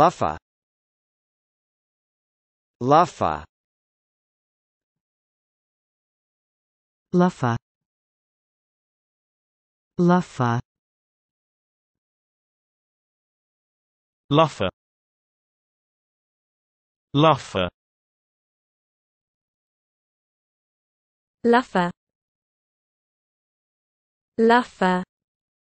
Luffa Luffa Luffa Luffa Luffa Luffa Luffa Luffa